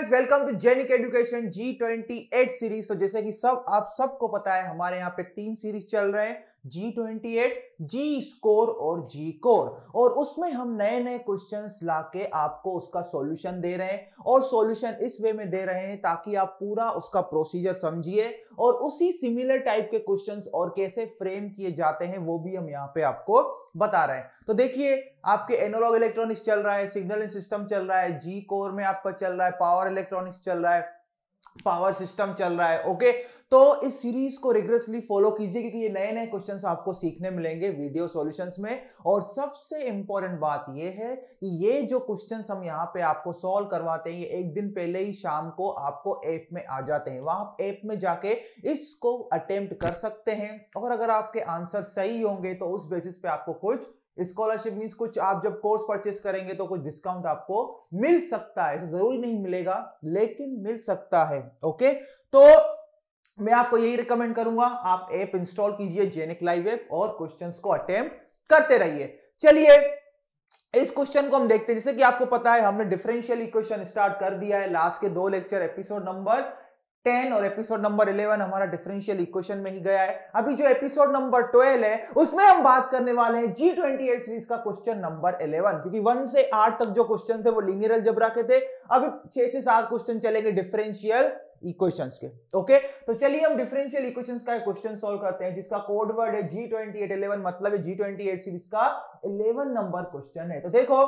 Friends welcome to Genic education G twenty eight series तो जैसे कि सब आप सबको पता है हमारे यहाँ पे तीन सीरीज चल रहे हैं G twenty eight G score और जी कोर और उसमें हम नए नए क्वेश्चन ला के आपको उसका सॉल्यूशन दे रहे हैं और सॉल्यूशन इस वे में दे रहे हैं ताकि आप पूरा उसका प्रोसीजर समझिए और उसी सिमिलर टाइप के क्वेश्चन और कैसे फ्रेम किए जाते हैं वो भी हम यहाँ पे आपको बता रहे हैं तो देखिए आपके एनोलॉग इलेक्ट्रॉनिक्स चल रहा है सिग्नल सिस्टम चल रहा है जी कोर में आपका चल रहा है पावर इलेक्ट्रॉनिक्स चल रहा है पावर सिस्टम चल रहा है ओके तो इस सीरीज को रिग्रेसली फॉलो कीजिए क्योंकि ये नए नए क्वेश्चंस आपको सीखने मिलेंगे वीडियो सॉल्यूशंस में और सबसे इंपॉर्टेंट बात ये है कि ये जो क्वेश्चन हम यहाँ पे आपको सॉल्व करवाते हैं ये एक दिन पहले ही शाम को आपको ऐप में आ जाते हैं वहां ऐप में जाके इसको अटेम्प्ट कर सकते हैं और अगर आपके आंसर सही होंगे तो उस बेसिस पे आपको कुछ स्कॉलरशिप मीन्स कुछ आप जब कोर्स परचेस करेंगे तो कुछ डिस्काउंट आपको मिल सकता है ऐसा जरूरी नहीं मिलेगा लेकिन मिल सकता है ओके तो मैं आपको यही रिकमेंड करूंगा आप ऐप इंस्टॉल कीजिए जेनिक लाइव एप और क्वेश्चंस को अटेम्प्ट करते रहिए चलिए इस क्वेश्चन को हम देखते हैं जैसे कि आपको पता है हमने डिफरेंशियल इक्वेशन स्टार्ट कर दिया है लास्ट के दो लेक्चर एपिसोड नंबर टेन और एपिसोड नंबर इलेवन हमारा डिफरेंशियल इक्वेशन में ही गया है अभी जो एपिसोड नंबर ट्वेल्व है उसमें हम बात करने वाले हैं जी ट्वेंटी एट सीरीज का क्वेश्चन नंबर इलेवन क्योंकि वन से आठ तक जो क्वेश्चन थे वो लीनियर जबरा के थे अभी छह से सात क्वेश्चन चलेंगे डिफरेंशियल इक्वेशंस के ओके तो चलिए हम डिफरेंशियल इक्वेशंस का क्वेश्चन सोल्व करते हैं जिसका कोड वर्ड है जी ट्वेंटी एट इलेवन मतलब जी ट्वेंटी एट सीरीज का इलेवन नंबर क्वेश्चन है तो देखो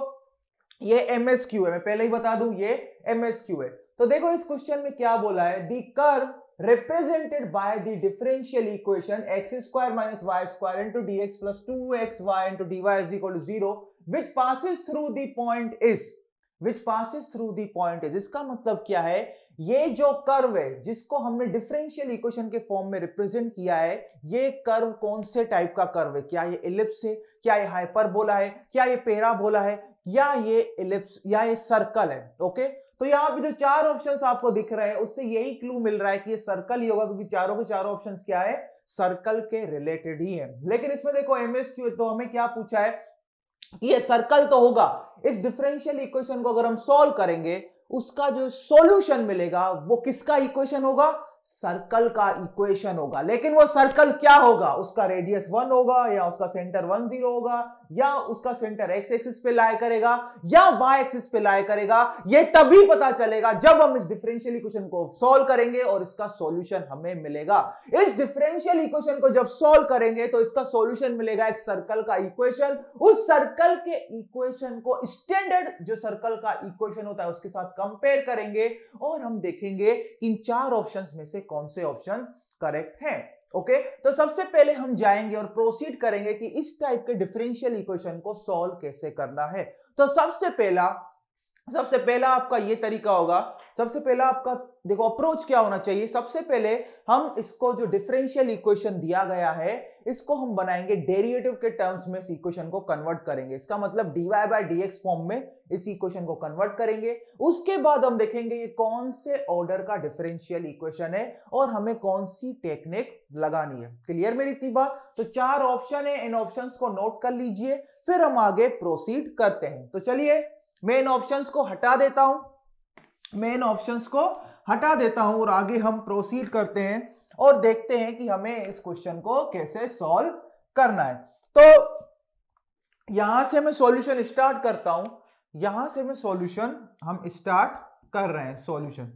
ये एमएसक्यू है मैं पहले ही बता दू ये एमएसक्यू है तो देखो इस क्वेश्चन में क्या बोला है the curve represented by the differential equation x square minus y square into d x plus two x y into d y is equal to zero which passes through the point is which passes through the point is इसका मतलब क्या है ये जो curve है जिसको हमने differential equation के फॉर्म में रिप्रेजेंट किया है ये कर्व कौन से टाइप का कर्व है क्या ये इलिप्स है क्या ये हाइपरबोला है क्या ये पेराबोला है या ये इलिप्स या ये सर्कल है ओके तो यहाँ पे जो चार ऑप्शंस आपको दिख रहे हैं उससे यही क्लू मिल रहा है कि ये सर्कल ही होगा क्योंकि चारों के चारों ऑप्शंस क्या है सर्कल के रिलेटेड ही है लेकिन इसमें देखो एमएसक्यू तो हमें क्या पूछा है कि ये सर्कल तो होगा इस डिफरेंशियल इक्वेशन को अगर हम सोल्व करेंगे उसका जो सॉल्यूशन मिलेगा वो किसका इक्वेशन होगा सर्कल का इक्वेशन होगा लेकिन वो सर्कल क्या होगा उसका रेडियस वन होगा या उसका सेंटर वन जीरो होगा या उसका सेंटर एक्स एक्सिस पे लाए करेगा या वाई एक्सिस पे लाए करेगा ये तभी पता चलेगा जब हम इस डिफरेंशियल इक्वेशन को सॉल्व करेंगे और इसका सॉल्यूशन हमें मिलेगा इस डिफरेंशियल इक्वेशन को जब सॉल्व करेंगे तो इसका सॉल्यूशन मिलेगा एक सर्कल का इक्वेशन उस सर्कल के इक्वेशन को स्टैंडर्ड जो सर्कल का इक्वेशन होता है उसके साथ कंपेयर करेंगे और हम देखेंगे इन चार ऑप्शन में से कौन से ऑप्शन करेक्ट हैं ओके okay? तो सबसे पहले हम जाएंगे और प्रोसीड करेंगे कि इस टाइप के डिफरेंशियल इक्वेशन को सॉल्व कैसे करना है तो सबसे पहला सबसे पहला आपका ये तरीका होगा सबसे पहला आपका देखो अप्रोच क्या होना चाहिए सबसे पहले हम इसको जो डिफरेंशियल इक्वेशन दिया गया है इसको हम बनाएंगे डेरिवेटिव के टर्म्स में इस इक्वेशन को कन्वर्ट करेंगे इसका मतलब डीवाई बाई डी फॉर्म में इस इक्वेशन को कन्वर्ट करेंगे उसके बाद हम देखेंगे ये कौन से ऑर्डर का डिफरेंशियल इक्वेशन है और हमें कौन सी टेक्निक लगानी है क्लियर मेरी इतनी बात तो चार ऑप्शन है इन ऑप्शन को नोट कर लीजिए फिर हम आगे प्रोसीड करते हैं तो चलिए मैं इन ऑप्शंस को हटा देता हूं मैं इन ऑप्शंस को हटा देता हूं और आगे हम प्रोसीड करते हैं और देखते हैं कि हमें इस क्वेश्चन को कैसे सॉल्व करना है तो यहां से मैं सॉल्यूशन स्टार्ट करता हूं यहां से मैं सॉल्यूशन हम स्टार्ट कर रहे हैं सॉल्यूशन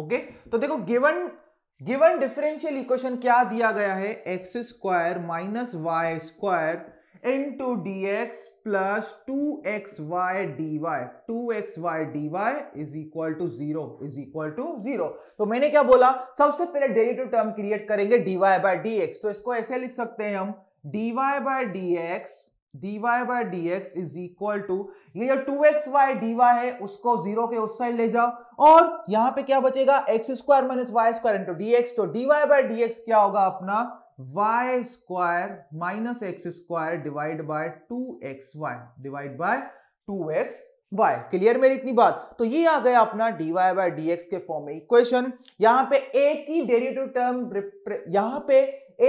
ओके तो देखो गिवन गिवन डिफरेंशियल इक्वेशन क्या दिया गया है x square minus y square d y two x y d y is equal to zero is equal to zero तो मैंने क्या बोला सबसे पहले डेरिवेटिव टर्म क्रिएट करेंगे बाय डी एक्स तो इसको ऐसे लिख सकते हैं हम dy by dx by d x is equal to ये जो डी वाई है उसको जीरो के उस साइड ले जाओ और यहां पे क्या बचेगा x square minus y square into d x तो बाय डी एक्स क्या होगा अपना y square minus x square divide by two x y divide by two x y clear मेरी इतनी बात तो ये आ गया अपना d y y by d x के फॉर्म में इक्वेशन यहाँ पे एक ही डेरिवेटिव टर्म यहाँ पे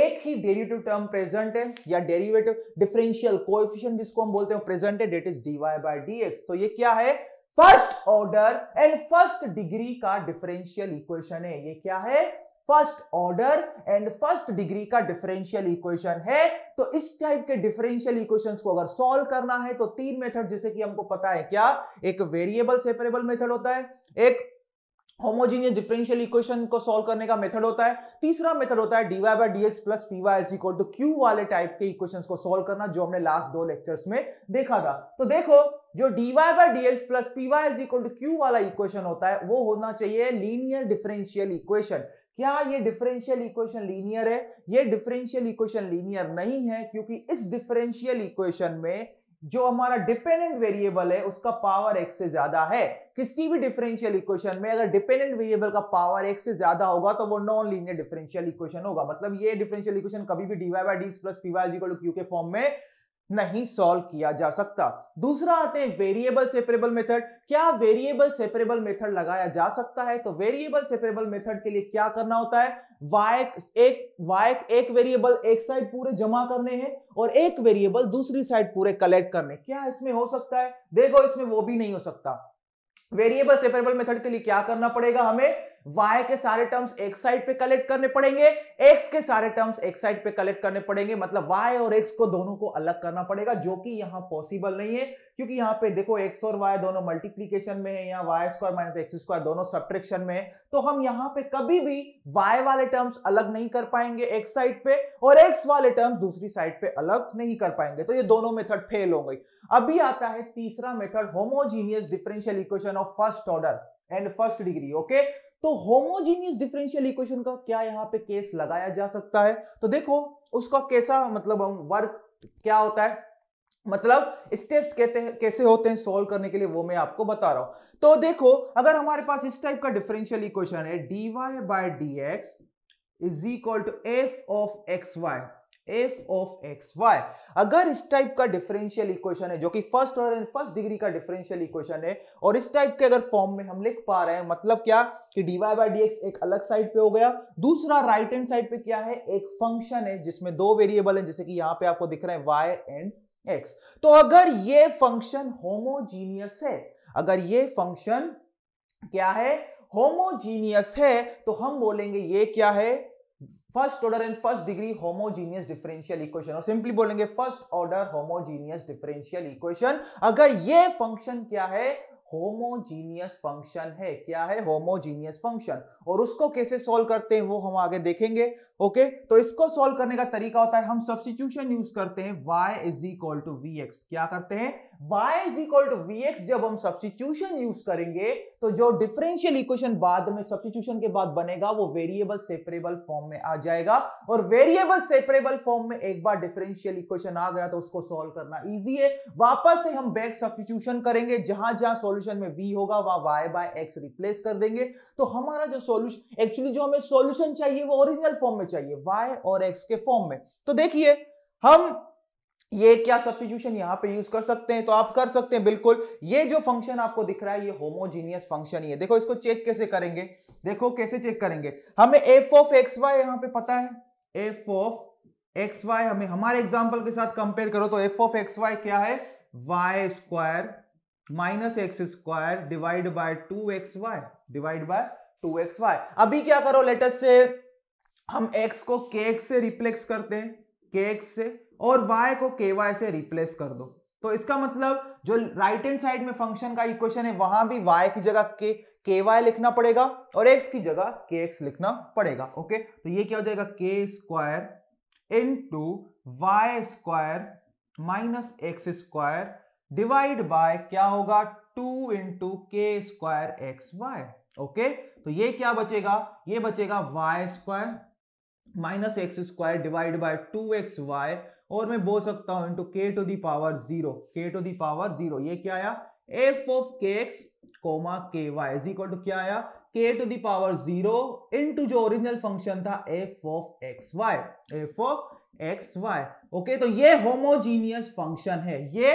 एक ही डेरिवेटिव टर्म प्रेजेंट है या डेरिवेटिव डिफरेंशियल कोएफिशिएंट जिसको हम बोलते हैं प्रेजेंट है that is d y y by d x तो ये क्या है first order and first degree का डिफरेंशियल इक्वेशन है ये क्या है first order and first degree का डिफरेंशियल इक्वेशन है तो इस टाइप के डिफरेंशियल इक्वेशंस को अगर सॉल्व करना है तो तीन मेथड जैसे कि हमको पता है क्या एक वेरिएबल सेपरेबल मेथड होता है एक होमोजीनियस डिफरेंशियल इक्वेशन को सॉल्व करने का मेथड होता है तीसरा मेथड होता है d y by d x plus p y is equal to q वाले टाइप के इक्वेशन को सोल्व करना जो हमने लास्ट दो लेक्चर्स में देखा था तो देखो जो d y by d x plus p y is equal to q वाला इक्वेशन होता है वो होना चाहिए लीनियर डिफरेंशियल इक्वेशन क्या ये डिफरेंशियल इक्वेशन लीनियर है ये डिफरेंशियल इक्वेशन लीनियर नहीं है क्योंकि इस डिफरेंशियल इक्वेशन में जो हमारा डिपेंडेंट वेरिएबल है उसका पावर एक्स से ज्यादा है किसी भी डिफरेंशियल इक्वेशन में अगर डिपेंडेंट वेरिएबल का पावर एक्स से ज्यादा होगा तो वो नॉन लीनियर डिफरेंशियल इक्वेशन होगा मतलब ये डिफरेंशियल इक्वेशन कभी भी d y by d plus p y equal to q के फॉर्म में नहीं सॉल्व किया जा सकता दूसरा आते हैं वेरिएबल सेपरेबल मेथड क्या वेरिएबल सेपरेबल मेथड लगाया जा सकता है तो वेरिएबल सेपरेबल मेथड के लिए क्या करना होता है वायक एक वायक एक वेरिएबल एक साइड पूरे जमा करने हैं और एक वेरिएबल दूसरी साइड पूरे कलेक्ट करने क्या इसमें हो सकता है देखो इसमें वो भी नहीं हो सकता वेरिएबल सेपरेबल मेथड के लिए क्या करना पड़ेगा हमें y के सारे टर्म्स एक साइड पे कलेक्ट करने पड़ेंगे एक्स के सारे टर्म्स एक साइड पे कलेक्ट करने पड़ेंगे मतलब y और x को दोनों को अलग करना पड़ेगा जो कि यहां पॉसिबल नहीं है क्योंकि यहां पे देखो x और y दोनों मल्टीप्लीकेशन में है या y square minus x square दोनों सब्ट्रेक्शन में है तो हम यहां पे कभी भी y वाले टर्म्स अलग नहीं कर पाएंगे एक साइड पे और एक्स वाले टर्म्स दूसरी साइड पे अलग नहीं कर पाएंगे तो ये दोनों मेथड फेल हो गई अभी आता है तीसरा method homogeneous differential equation of first order and first degree okay तो होमोजीनियस डिफरेंशियल इक्वेशन का क्या यहां पे केस लगाया जा सकता है तो देखो उसका कैसा मतलब वर्क क्या होता है मतलब स्टेप्स कहते हैं कैसे होते हैं सॉल्व करने के लिए वो मैं आपको बता रहा हूं तो देखो अगर हमारे पास इस टाइप का डिफरेंशियल इक्वेशन है d y by d x is equal to f of x y f of x y अगर इस टाइप का डिफरेंशियल इक्वेशन है जो कि फर्स्ट ऑर्डर फर्स्ट डिग्री का डिफरेंशियल इक्वेशन है और इस टाइप के अगर फॉर्म में हम लिख पा रहे हैं मतलब क्या कि डीवाई बाई डी एक अलग साइड पे हो गया दूसरा राइट हैंड साइड पे क्या है एक फंक्शन है जिसमें दो वेरिएबल है जैसे कि यहाँ पे आपको दिख रहे हैं वाई एंड एक्स तो अगर ये फंक्शन होमोजीनियस है अगर ये फंक्शन क्या है होमोजीनियस है तो हम बोलेंगे ये क्या है first order and first degree homogeneous differential equation और सिंपली बोलेंगे first order homogeneous differential equation अगर ये फंक्शन क्या है होमोजीनियस फंक्शन है क्या है होमोजीनियस फंक्शन और उसको कैसे सॉल्व करते हैं वो हम आगे देखेंगे ओके तो इसको सॉल्व करने का तरीका होता है हम सब्सटीट्यूशन यूज करते हैं y is equal to v क्या करते हैं y is equal to vx जब हम सब्सटीट्यूशन यूज करेंगे तो जो डिफरेंशियल इक्वेशन बाद में सब्सटीट्यूशन के बाद बनेगा वो वेरिएबल सेपरेबल फॉर्म में आ जाएगा और वेरिएबल सेपरेबल फॉर्म में एक बार डिफरेंशियल इक्वेशन आ गया तो उसको सॉल्व करना इजी है वापस से हम बैक सब्सटीट्यूशन करेंगे जहां जहां सॉल्यूशन में v होगा वहां y बाय x रिप्लेस कर देंगे तो हमारा जो सॉल्यूशन एक्चुअली जो हमें सॉल्यूशन चाहिए वो ओरिजिनल फॉर्म में चाहिए y और x के फॉर्म में तो देखिए हम ये क्या सब्सिट्यूशन यहां पे यूज कर सकते हैं तो आप कर सकते हैं बिल्कुल ये जो फंक्शन आपको दिख रहा है ये होमोजीनियस फंक्शन ही है देखो इसको चेक कैसे करेंगे देखो कैसे चेक करेंगे हमें एफ ऑफ एक्स वाई यहां पे पता है एफ ऑफ एक्स वाई हमें हमारे एग्जाम्पल के साथ कंपेयर करो तो एफ ऑफ एक्स वाई क्या है y square minus x square divide by two x y divide by two x y अभी क्या करो लेटेस्ट से हम एक्स को के से रिप्लेक्स करते हैं के से और y को ky से रिप्लेस कर दो तो इसका मतलब जो राइट हैंड साइड में फंक्शन का इक्वेशन है वहां भी y की जगह के वाई लिखना पड़ेगा और x की जगह के एक्स लिखना पड़ेगा ओके तो ये क्या हो जाएगा k square into y square minus x square divide by क्या होगा two two k square x y okay तो ये क्या बचेगा ये बचेगा y square minus x square divide by two x y और मैं बोल सकता हूं into k to the power zero k to the power zero ये क्या आया f of k x comma k y is equal to क्या आया k to the power zero into जो ओरिजिनल फंक्शन था f of x y f of x y okay तो ये homogeneous function है ये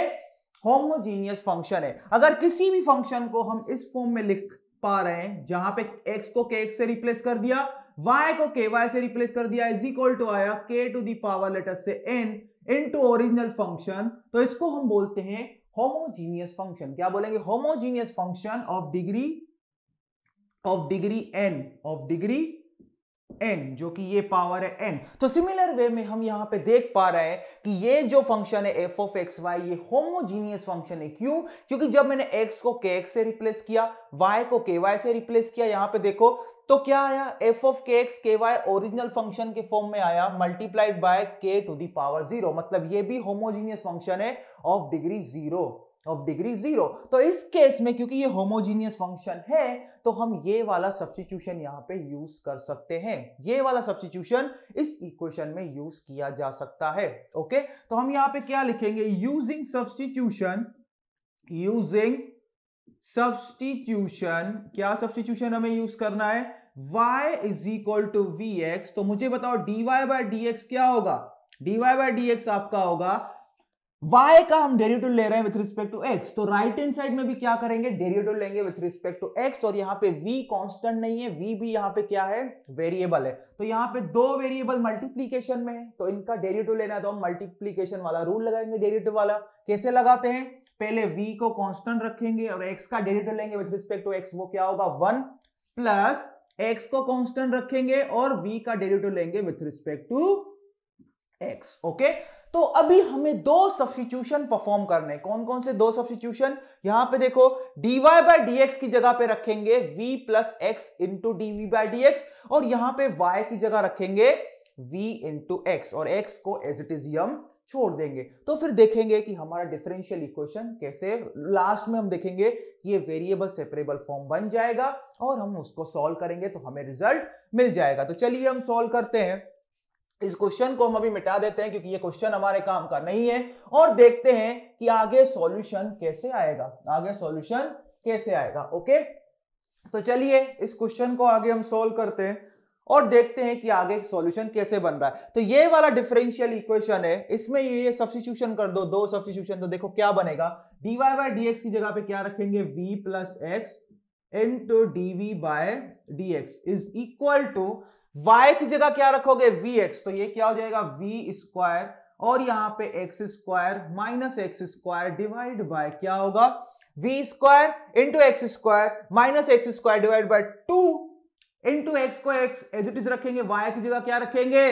होमोजीनियस फंक्शन है अगर किसी भी फंक्शन को हम इस फॉर्म में लिख पा रहे हैं जहां पे x को kx से रिप्लेस कर दिया वाई को के वाई से रिप्लेस कर दिया इज इक्वल टू आया के टू पावर लेटर से n into original function तो इसको हम बोलते हैं होमोजीनियस फंक्शन क्या बोलेंगे homogeneous function of degree of degree n of degree n जो कि ये पावर है एन तो सिमिलर वे में हम यहां पे देख पा रहे हैं कि ये जो फंक्शन है एफ ऑफ एक्स वाई ये होमोजीनियस फंक्शन है क्यों क्योंकि जब मैंने एक्स को के एक्स से रिप्लेस किया वाई को के वाई से रिप्लेस किया यहां पे देखो तो क्या आया f of k x k y original function के फॉर्म में आया multiplied by k to the power zero मतलब ये भी होमोजीनियस फंक्शन है of degree zero of degree zero तो इस केस में क्योंकि ये होमोजीनियस फंक्शन है तो हम ये वाला सब्सटीट्यूशन यहाँ पे यूज कर सकते हैं ये वाला सब्सटीट्यूशन इस इक्वेशन में यूज किया जा सकता है ओके तो हम यहाँ पे क्या लिखेंगे यूजिंग सब्सटीट्यूशन यूजिंग सब्सटीट्यूशन क्या सब्सटीट्यूशन हमें यूज करना है y is equal to v तो मुझे बताओ dy बाय dx क्या होगा dy बाय dx आपका होगा y का हम डेरिवेटिव ले रहे हैं विथ रिस्पेक्ट टू x तो राइट हैंड साइड में भी क्या करेंगे डेरिवेटिव लेंगे विथ रिस्पेक्ट टू x और यहां पे v कांस्टेंट नहीं है v भी यहां पे क्या है वेरिएबल है तो यहां पे दो वेरिएबल मल्टीप्लीकेशन में है तो इनका डेरिवेटिव लेना है तो हम मल्टीप्लीकेशन वाला रूल लगाएंगे डेरिवेटिव वाला कैसे लगाते हैं पहले v को कांस्टेंट रखेंगे और x का डेरिवेटिव लेंगे विथ रिस्पेक्ट टू x वो क्या होगा 1 प्लस x को कांस्टेंट रखेंगे और v का डेरिवेटिव लेंगे with respect to x okay तो अभी हमें दो सब्सिट्यूशन परफॉर्म करने कौन कौन से दो सब्सिट्यूशन यहां पे देखो dy बाई डी की जगह पे रखेंगे v plus x into d v by d और यहां पे y की जगह रखेंगे v इंटू एक्स और x को एज इट इज यम छोड़ देंगे तो फिर देखेंगे कि हमारा डिफरेंशियल इक्वेशन कैसे लास्ट में हम देखेंगे कि ये वेरिएबल सेपरेबल फॉर्म बन जाएगा और हम उसको सॉल्व करेंगे तो हमें रिजल्ट मिल जाएगा तो चलिए हम सॉल्व करते हैं इस क्वेश्चन को हम अभी मिटा देते हैं क्योंकि ये क्वेश्चन हमारे काम का नहीं है और देखते हैं कि आगे सॉल्यूशन कैसे आएगा आगे सॉल्यूशन कैसे आएगा ओके तो चलिए इस क्वेश्चन को आगे हम सोल्व करते हैं और देखते हैं कि आगे सॉल्यूशन कैसे बन रहा है तो ये वाला डिफरेंशियल इक्वेशन है इसमें ये सब्सिट्यूशन कर दो दो सब्सिट्यूशन तो देखो क्या बनेगा डीवाई बाई डी की जगह पे क्या रखेंगे v plus x into d v by d x is equal to y की जगह क्या रखोगे वी एक्स तो ये क्या हो जाएगा वी स्क्वायर और यहां पे x square minus x square divide by क्या होगा v square into x square minus x square divide by two into x को एक्स एज इट इज रखेंगे वाई की जगह क्या रखेंगे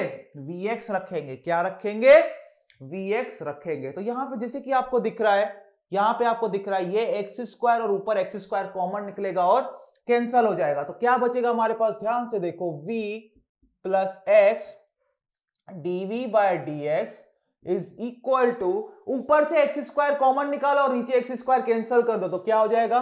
वी एक्स रखेंगे क्या रखेंगे वी एक्स रखेंगे तो यहां पे जैसे कि आपको दिख रहा है यहां पे आपको दिख रहा है ये एक्स स्क्वायर और ऊपर एक्स स्क्वायर कॉमन निकलेगा और कैंसल हो जाएगा तो क्या बचेगा हमारे पास ध्यान से देखो v plus x d v by d x is equal to ऊपर से एक्स स्क्वायर कॉमन निकालो और नीचे एक्स स्क्वायर कैंसिल कर दो तो क्या हो जाएगा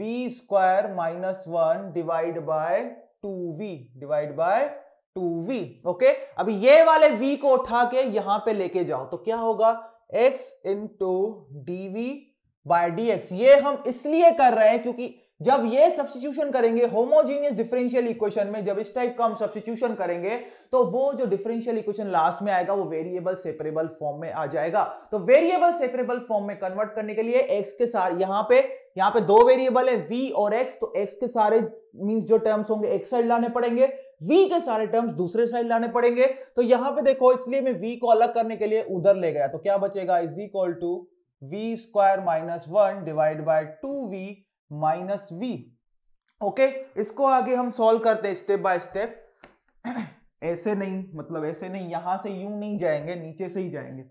v square minus one divide by two v divide by two v okay अब ये वाले वी को उठा के यहां पे लेके जाओ तो क्या होगा x into d v by d x ये हम इसलिए कर रहे हैं क्योंकि जब ये सब्सिट्यूशन करेंगे होमोजीनियस डिफरेंशियल इक्वेशन में जब इस टाइप का हम सब्सिट्यूशन करेंगे तो वो जो डिफरेंशियल इक्वेशन लास्ट में आएगा वो वेरिएबल सेपरेबल फॉर्म में आ जाएगा तो वेरिएबल सेपरेबल फॉर्म में कन्वर्ट करने के लिए एक्स के साथ यहाँ पे यहाँ पे दो वेरिएबल है वी और एक्स तो एक्स के सारे मीन्स जो टर्म्स होंगे एक साइड लाने पड़ेंगे वी के सारे टर्म्स दूसरे साइड लाने पड़ेंगे तो यहां पे देखो इसलिए मैं V को अलग करने के लिए उधर ले गया तो क्या बचेगा is equal to v square minus one divide by two v minus v okay इसको आगे हम सॉल्व करते हैं स्टेप बाय स्टेप ऐसे नहीं मतलब ऐसे नहीं यहां से यू नहीं जाएंगे नीचे से ही जाएंगे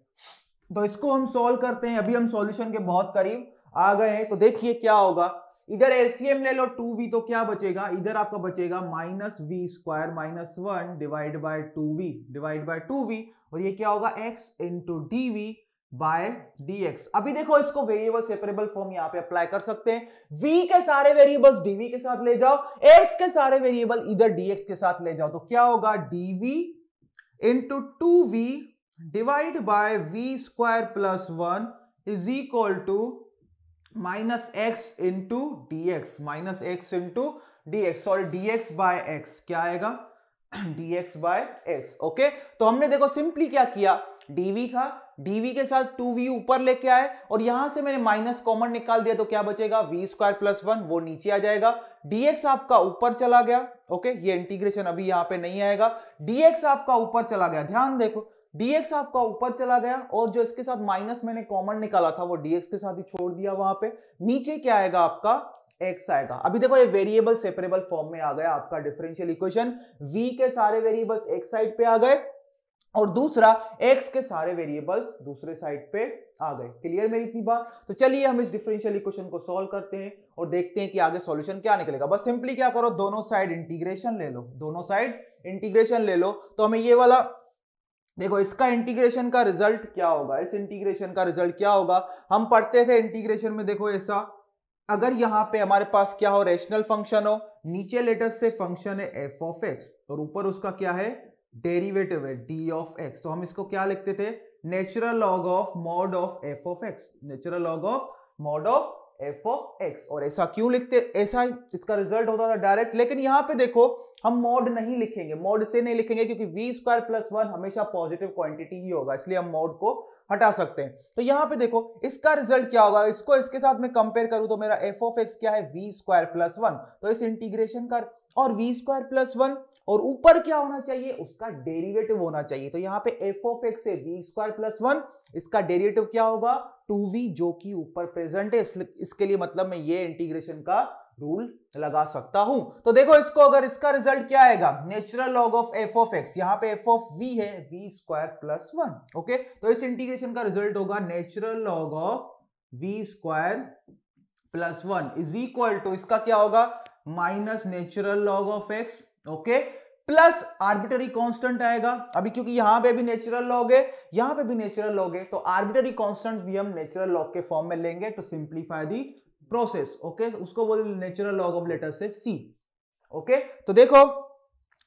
तो इसको हम सॉल्व करते हैं अभी हम सॉल्यूशन के बहुत करीब आ गए हैं तो देखिए क्या होगा इधर एलसीएम ले लो टू वी तो क्या बचेगा इधर आपका बचेगा minus v square minus one divide by two v divide by two v और ये क्या होगा x into d v by dx अभी देखो इसको वेरिएबल सेपरेबल फॉर्म यहां पे अप्लाई कर सकते हैं वी के सारे वेरिएबल्स डीवी के साथ ले जाओ एक्स के सारे वेरिएबल इधर डीएक्स के साथ ले जाओ तो क्या होगा dv into two v divide by v square plus one is equal to minus x into d x minus x into d x sorry d x by x क्या आएगा d x by x okay तो हमने देखो simply क्या किया DV था DV के साथ टू वी ऊपर लेके आए और यहां से मैंने माइनस कॉमन निकाल दिया तो क्या बचेगा वी स्क्वायर प्लस वन वो नीचे आ जाएगा डीएक्स आपका ऊपर चला गया ओके ये इंटीग्रेशन अभी यहां पे नहीं आएगा डीएक्स आपका ऊपर चला गया ध्यान देखो डीएक्स आपका ऊपर चला गया और जो इसके साथ माइनस मैंने कॉमन निकाला था वो डीएक्स के साथ ही छोड़ दिया वहां पे नीचे क्या आएगा आपका एक्स आएगा अभी देखो ये वेरिएबल सेपरेबल फॉर्म में आ गया आपका डिफरेंशियल इक्वेशन वी के सारे वेरिएबल्स एक साइड पे आ गए और दूसरा एक्स के सारे वेरिएबल्स दूसरे साइड पे आ गए क्लियर मेरी इतनी बात तो चलिए हम इस डिफरेंशियल इक्वेशन को सॉल्व करते हैं और देखते हैं कि आगे सॉल्यूशन क्या निकलेगा बस सिंपली क्या करो दोनों साइड इंटीग्रेशन ले लो दोनों साइड इंटीग्रेशन ले लो तो हमें ये वाला देखो इसका इंटीग्रेशन का रिजल्ट क्या होगा इस इंटीग्रेशन का रिजल्ट क्या होगा हम पढ़ते थे इंटीग्रेशन में देखो ऐसा अगर यहाँ पे हमारे पास क्या हो रेशनल फंक्शन हो नीचे लेटर से फंक्शन है एफ ऑफ एक्स और ऊपर उसका क्या है डेरिवेटिव है डी ऑफ एक्स तो हम इसको क्या लिखते थे natural log of mod of f of x natural log of mod of f of x और ऐसा क्यों लिखते ऐसा इसका रिजल्ट होता था डायरेक्ट लेकिन यहां पे देखो हम मॉड नहीं लिखेंगे मॉड से नहीं लिखेंगे क्योंकि वी स्क्वायर प्लस वन हमेशा पॉजिटिव क्वांटिटी ही होगा इसलिए हम मॉड को हटा सकते हैं तो यहां पे देखो इसका रिजल्ट क्या होगा इसको इसके साथ मैं कंपेयर करूं तो मेरा एफ ऑफ एक्स क्या है वी स्क्वायर प्लस वन तो इस इंटीग्रेशन का और वी स्क्वायर प्लस वन और ऊपर क्या होना चाहिए उसका डेरिवेटिव होना चाहिए तो यहाँ पे एफ ऑफ एक्स है वी स्क्वायर प्लस वन इसका डेरिवेटिव क्या होगा टू वी जो कि ऊपर प्रेजेंट है इसके लिए मतलब मैं ये इंटीग्रेशन का रूल लगा सकता हूं तो देखो इसको अगर इसका रिजल्ट क्या आएगा natural log of f of x यहाँ पे एफ ऑफ वी है v square plus one okay तो इस इंटीग्रेशन का रिजल्ट होगा natural log of v square plus one is equal to इसका क्या होगा minus natural log of x okay plus arbitrary constant आएगा अभी क्योंकि यहां पे भी नेचुरल लॉग है यहां पे भी नेचुरल लॉग है तो आर्बिटरी कांस्टेंट भी हम नेचुरल लॉग के फॉर्म में लेंगे to simplify the process okay तो उसको बोल नेचुरल लॉग ऑफ लेटर से सी ओके तो देखो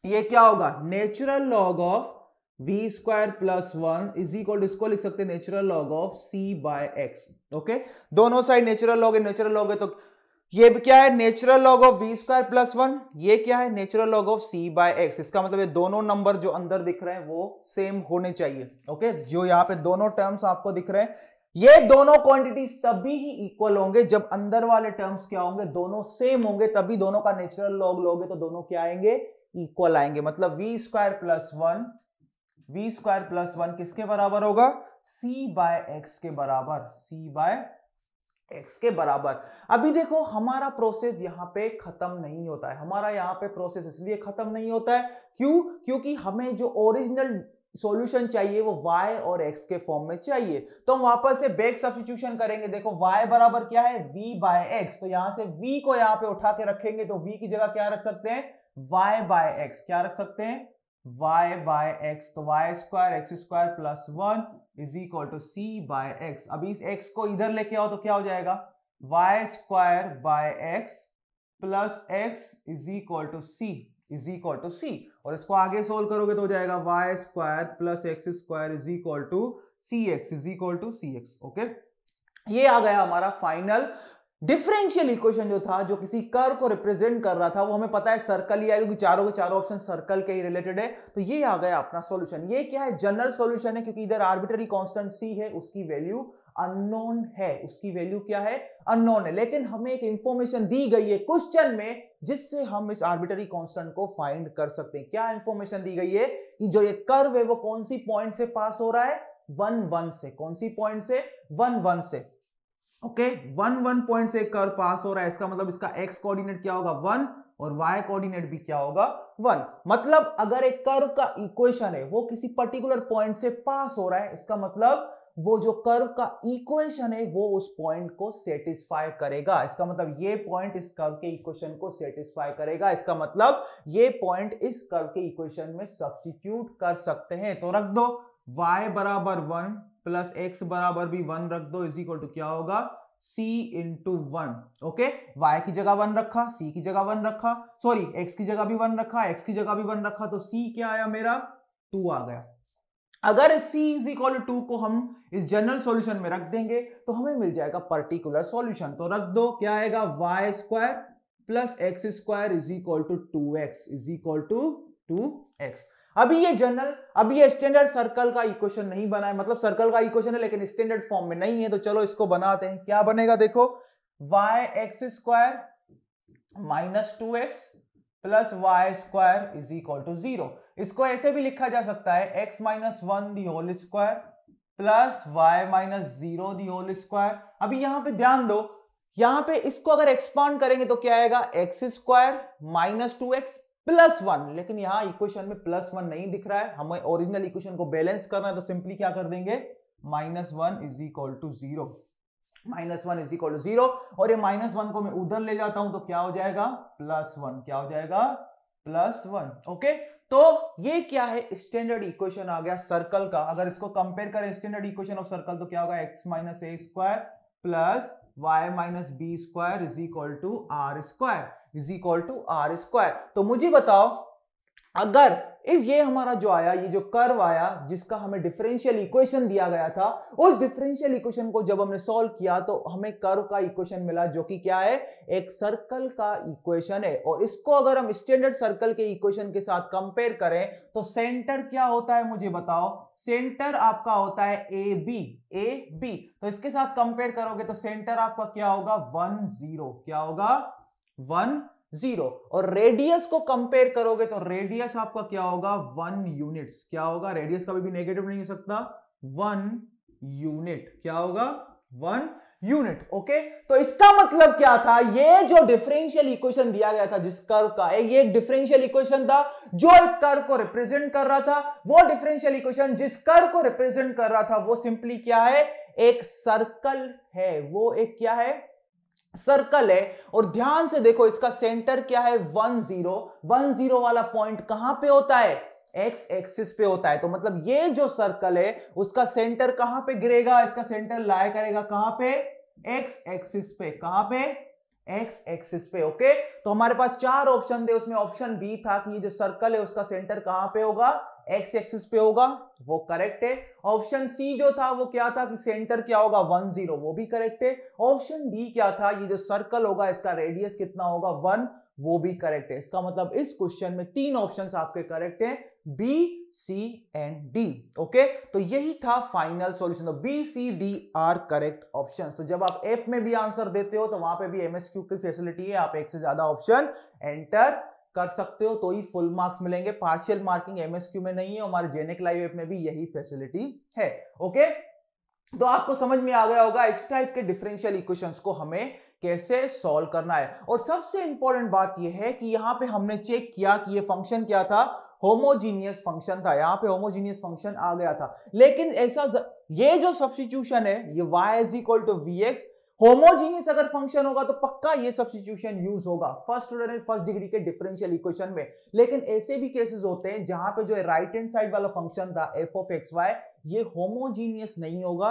ये क्या होगा natural log of v square plus one is equal इसको लिख सकते हैं natural log of c by x okay दोनों साइड नेचुरल लॉग है नेचुरल लॉग है तो ये भी क्या है natural log of v square plus one ये क्या है natural log of c by x इसका मतलब ये दोनों नंबर जो अंदर दिख रहे हैं वो सेम होने चाहिए ओके जो यहाँ पे दोनों टर्म्स आपको दिख रहे हैं ये दोनों क्वांटिटीज तभी ही इक्वल होंगे जब अंदर वाले टर्म्स क्या होंगे दोनों सेम होंगे तभी दोनों का नेचुरल लॉग लोगे तो दोनों क्या आएंगे इक्वल आएंगे मतलब v square plus one v square plus one किसके बराबर होगा सी बाय एक्स के बराबर सी बाय एक्स के बराबर अभी देखो हमारा प्रोसेस यहाँ पे खत्म नहीं होता है हमारा यहाँ पे प्रोसेस इसलिए खत्म नहीं होता है क्यों क्योंकि हमें जो ओरिजिनल सॉल्यूशन चाहिए वो y और x के फॉर्म में चाहिए तो हम वापस से बैक सब्सटीट्यूशन करेंगे देखो y बराबर क्या है v बाय एक्स तो यहां से v को यहां पे उठा के रखेंगे तो v की जगह क्या रख सकते हैं y बाय एक्स क्या रख सकते हैं y बाय एक्स तो y square x square plus one is equal to c by x अब इस एक्स को इधर लेके आओ तो क्या हो जाएगा y square by x plus x is equal to c is equal to c और इसको आगे सोल्व करोगे तो हो जाएगा y square plus x square is equal to c x is equal to c x okay ये आ गया हमारा फाइनल डिफरेंशियल इक्वेशन जो था जो किसी कर को रिप्रेजेंट कर रहा था वो हमें पता है सर्कल ही आया क्योंकि चारों के चारों ऑप्शन सर्कल के ही रिलेटेड है तो ये आ गया अपना सॉल्यूशन ये क्या है जनरल सॉल्यूशन है क्योंकि इधर आर्बिटरी कांस्टेंट सी है उसकी वैल्यू अननोन है उसकी वैल्यू क्या है अननोन है लेकिन हमें एक इंफॉर्मेशन दी गई है क्वेश्चन में जिससे हम इस आर्बिटरी कॉन्स्टेंट को फाइंड कर सकते हैं क्या इंफॉर्मेशन दी गई है कि जो ये कर्व है वो कौन सी पॉइंट से पास हो रहा है वन वन से कौन सी पॉइंट से वन वन से ओके वन वन पॉइंट से कर पास हो रहा है इसका मतलब इसका एक्स कोऑर्डिनेट क्या होगा वन और y कोऑर्डिनेट भी क्या होगा वन मतलब अगर एक कर्व का इक्वेशन है वो किसी पर्टिकुलर पॉइंट से पास हो रहा है इसका मतलब वो जो कर्व का इक्वेशन है वो उस पॉइंट को सेटिस्फाई करेगा इसका मतलब ये पॉइंट इस कर्व के इक्वेशन को सेटिस्फाई करेगा इसका मतलब ये पॉइंट इस कर्व के इक्वेशन में सब्सटीट्यूट कर सकते हैं तो रख दो y बराबर वन प्लस एक्स बराबर भी वन रख दो इज इक्वल टू क्या होगा c into one okay y की जगह वन रखा c की जगह वन रखा सॉरी x की जगह भी वन रखा x की जगह भी वन रखा तो c क्या आया मेरा टू आ गया अगर c इज इक्वल टू को हम इस जनरल सॉल्यूशन में रख देंगे तो हमें मिल जाएगा पर्टिकुलर सॉल्यूशन तो रख दो क्या आएगा y square plus x square is equal to two x is equal to two x अभी ये जनरल अभी ये स्टैंडर्ड सर्कल का इक्वेशन नहीं बना है मतलब सर्कल का इक्वेशन है लेकिन स्टैंडर्ड फॉर्म में नहीं है तो चलो इसको बनाते हैं क्या बनेगा देखो y x square minus two x plus y square is equal to zero इसको ऐसे भी लिखा जा सकता है x minus one the whole square plus y minus zero the whole square अभी यहां पे ध्यान दो यहां पे इसको अगर एक्सपांड करेंगे तो क्या आएगा x square minus two x plus one लेकिन यहां इक्वेशन में प्लस वन नहीं दिख रहा है हमें ओरिजिनल इक्वेशन को बैलेंस करना है तो सिंपली क्या कर देंगे minus one is equal to zero minus one is equal to zero और ये माइनस वन को मैं उधर ले जाता हूं तो क्या हो जाएगा प्लस वन क्या हो जाएगा प्लस वन ओके तो ये क्या है स्टैंडर्ड इक्वेशन आ गया सर्कल का अगर इसको कंपेयर करें स्टैंडर्ड इक्वेशन ऑफ सर्कल तो क्या होगा x minus a square plus y minus b square is equal to r square is equal to r square तो मुझे बताओ अगर इस ये हमारा जो आया ये जो कर्व आया जिसका हमें डिफरेंशियल इक्वेशन दिया गया था उस डिफरेंशियल इक्वेशन को जब हमने सॉल्व किया तो हमें कर्व का इक्वेशन मिला जो कि क्या है एक सर्कल का इक्वेशन है और इसको अगर हम स्टैंडर्ड सर्कल के इक्वेशन के साथ कंपेयर करें तो सेंटर क्या होता है मुझे बताओ सेंटर आपका होता है ए बी ए बी तो इसके साथ कंपेयर करोगे तो सेंटर आपका क्या होगा वन जीरो क्या होगा वन जीरो और रेडियस को कंपेयर करोगे तो रेडियस आपका क्या होगा वन यूनिट्स क्या होगा रेडियस कभी भी नेगेटिव नहीं हो सकता वन यूनिट क्या होगा वन यूनिट ओके तो इसका मतलब क्या था ये जो डिफरेंशियल इक्वेशन दिया गया था जिस कर्व का ये एक डिफरेंशियल इक्वेशन था जो एक कर्व को रिप्रेजेंट कर रहा था वो डिफरेंशियल इक्वेशन जिस कर्व को रिप्रेजेंट कर रहा था वो सिंपली क्या है एक सर्कल है वो एक क्या है सर्कल है और ध्यान से देखो इसका सेंटर क्या है वन जीरो वन जीरो वाला पॉइंट कहां पे होता है एक्स एक्सिस पे होता है तो मतलब ये जो सर्कल है उसका सेंटर कहां पे गिरेगा इसका सेंटर लाया करेगा कहां पे एक्स एक्सिस पे कहां पे एक्स एक्सिस पे ओके तो हमारे पास चार ऑप्शन थे उसमें ऑप्शन बी था कि ये जो सर्कल है उसका सेंटर कहां पे होगा एक्स एक्सिस पे होगा वो करेक्ट है ऑप्शन सी जो था वो क्या था कि सेंटर क्या होगा वन जीरो वो भी करेक्ट है ऑप्शन डी क्या था ये जो सर्कल होगा इसका रेडियस कितना होगा वन वो भी करेक्ट है इसका मतलब इस क्वेश्चन में तीन ऑप्शन आपके करेक्ट हैं B C and D okay तो यही था फाइनल सॉल्यूशन तो B C D are correct option तो जब आप एप में भी आंसर देते हो तो वहां पे भी एमएसक्यू की फैसिलिटी है आप एक से ज्यादा ऑप्शन एंटर कर सकते हो तो ही फुल मार्क्स मिलेंगे पार्शियल मार्किंग एमएसक्यू में नहीं है हमारे जेनेक लाइव एप में भी यही फैसिलिटी है ओके तो आपको समझ में आ गया होगा इस टाइप के डिफरेंशियल इक्वेशंस को हमें कैसे सॉल्व करना है और सबसे इंपॉर्टेंट बात यह है कि यहाँ पे हमने चेक किया कि ये फंक्शन क्या था होमोजीनियस फंक्शन था यहाँ पे होमोजीनियस फंक्शन आ गया था लेकिन ऐसा ये जो सब्सटीट्यूशन है ये y is equal to v x homogeneous अगर फंक्शन होगा तो पक्का ये सब्सटीट्यूशन यूज होगा first order and first degree के डिफरेंशियल इक्वेशन में लेकिन ऐसे भी केसेस होते हैं जहां पे जो राइट हैंड साइड वाला फंक्शन था एफ ऑफ एक्स वाई ये होमोजीनियस नहीं होगा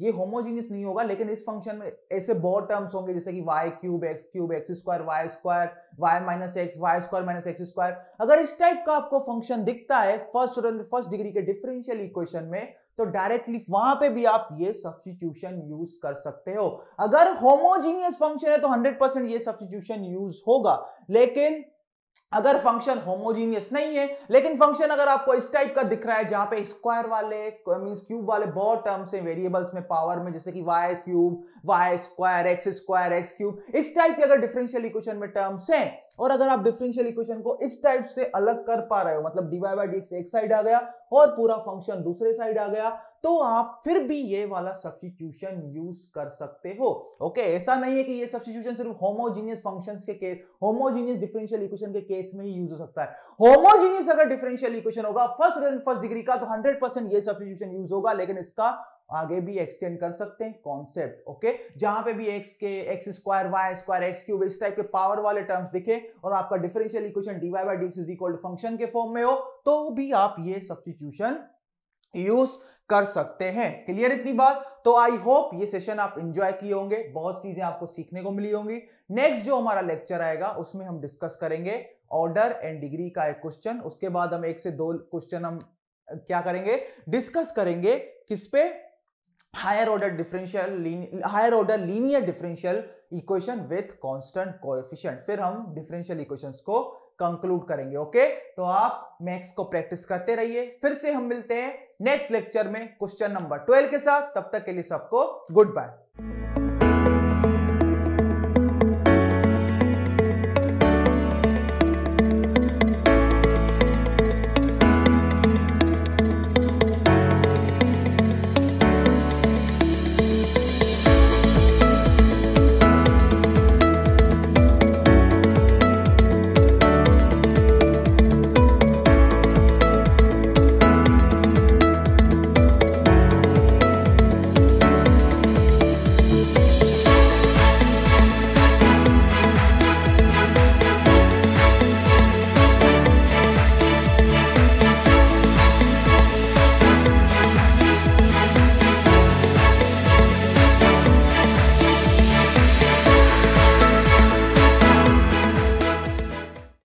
ये होमोजीनियस नहीं होगा लेकिन इस फंक्शन में ऐसे बहुत टर्म्स होंगे जैसे कि y cube x cube x square y square y minus x y square minus x square अगर इस टाइप का आपको फंक्शन दिखता है फर्स्ट ऑर्डर फर्स्ट डिग्री के डिफरेंशियल इक्वेशन में तो डायरेक्टली वहां पे भी आप ये सब्सटीट्यूशन यूज कर सकते हो अगर होमोजीनियस फंक्शन है तो 100% ये सब्सटीट्यूशन यूज होगा लेकिन अगर फंक्शन होमोजीनियस नहीं है लेकिन फंक्शन अगर आपको इस टाइप का दिख रहा है जहां पे स्क्वायर वाले मींस क्यूब वाले बहुत टर्म्स हैं वेरिएबल्स में पावर में जैसे कि y cube y square x square x cube इस टाइप के अगर डिफरेंशियल इक्वेशन में टर्म्स हैं और अगर आप डिफरेंशियल इक्वेशन को इस टाइप से अलग कर पा रहे हो मतलब डी बाई डी एक साइड आ गया और पूरा फंक्शन दूसरे साइड आ गया तो आप फिर भी ये वाला सब्सटीट्यूशन यूज कर सकते हो ओके okay, ऐसा नहीं है कि ये सब्सटीट्यूशन सिर्फ होमोजीनियस फंक्शंस के केस होमोजीनियस डिफरेंशियल इक्वेशन के केस में ही यूज हो सकता है होमोजीनियस अगर डिफरेंशियल इक्वेशन होगा फर्स्ट एंड फर्स्ट डिग्री का तो 100% ये सब्सटीट्यूशन यूज होगा लेकिन इसका आगे भी एक्सटेंड कर सकते हैं कॉन्सेप्ट ओके जहां पे भी एक्स के x square y square x cube इस टाइप के पावर वाले टर्म्स दिखे और आपका differential equation dy by d is equal to function के फॉर्म में हो तो भी आप ये सब्सटीट्यूशन यूज कर सकते हैं क्लियर इतनी बात तो आई होप ये सेशन आप इंजॉय किए होंगे बहुत चीजें आपको सीखने को मिली होंगी नेक्स्ट जो हमारा लेक्चर आएगा उसमें हम डिस्कस करेंगे ऑर्डर एंड डिग्री का एक क्वेश्चन उसके बाद हम एक से दो क्वेश्चन हम क्या करेंगे डिस्कस करेंगे किस पे higher order differential higher order linear differential equation with constant coefficient फिर हम डिफरेंशियल इक्वेशन को कंक्लूड करेंगे ओके तो आप मैक्स को प्रैक्टिस करते रहिए फिर से हम मिलते हैं नेक्स्ट लेक्चर में क्वेश्चन नंबर ट्वेल्व के साथ तब तक के लिए सबको गुड बाय